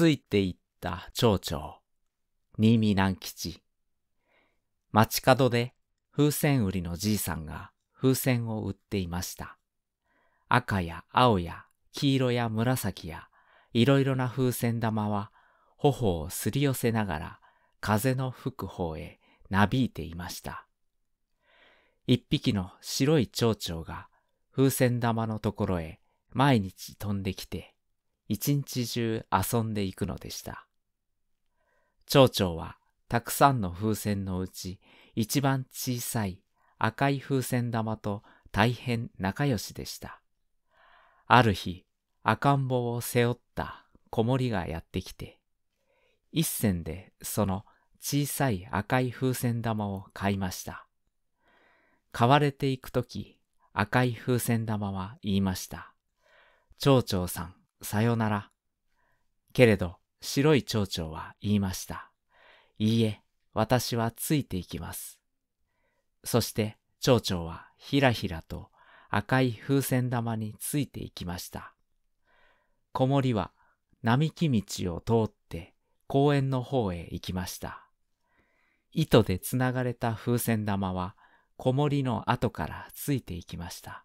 ついていった町長、新見南吉。街角で風船売りのじいさんが風船を売っていました。赤や青や黄色や紫やいろいろな風船玉は頬をすり寄せながら風の吹く方へなびいていました。一匹の白い蝶々が風船玉のところへ毎日飛んできて一日中遊んでいくのでした。蝶々はたくさんの風船のうち一番小さい赤い風船玉と大変仲良しでした。ある日、赤ん坊を背負った子守がやってきて、一銭でその小さい赤い風船玉を買いました。買われていくとき、赤い風船玉は言いました。蝶々さん、さよなら。けれど、白い蝶々は言いました。いいえ、私はついていきます。そして、蝶々はひらひらと赤い風船玉についていきました。子守は並木道を通って公園の方へ行きました。糸でつながれた風船玉は子守の後からついていきました。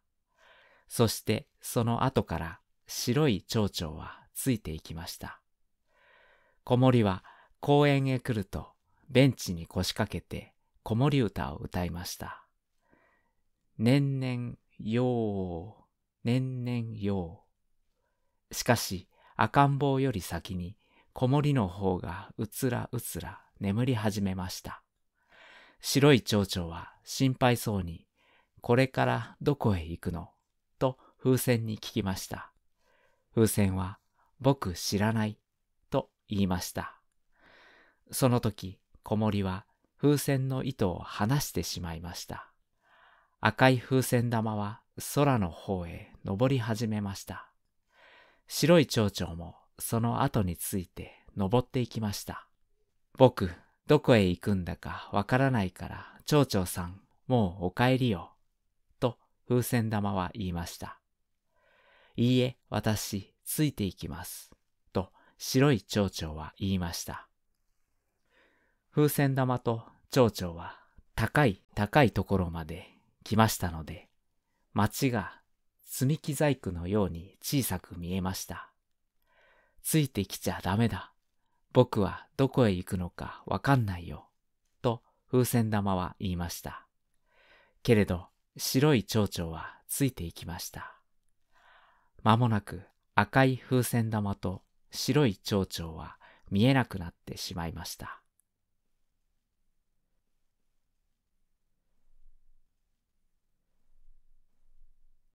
そしてその後から白い蝶々はついていきました。子守は公園へ来るとベンチに腰掛けて子守歌を歌いました。年々よう、年々よう。しかし赤ん坊より先に子守の方がうつらうつら眠り始めました。白い蝶々は心配そうに、これからどこへ行くのと風船に聞きました。風船は、僕知らない、と言いました。その時、子守は風船の糸を離してしまいました。赤い風船玉は空の方へ登り始めました。白い蝶々もその後について登っていきました。僕、どこへ行くんだかわからないから、蝶々さん、もうお帰りよ。と風船玉は言いました。いいえ、私、ついていきます。と、白い蝶々は言いました。風船玉と蝶々は、高い高いところまで来ましたので、町が積み木細工のように小さく見えました。ついてきちゃダメだ。僕はどこへ行くのかわかんないよ。と風船玉は言いました。けれど白い蝶々はついていきました。まもなく赤い風船玉と白い蝶々は見えなくなってしまいました。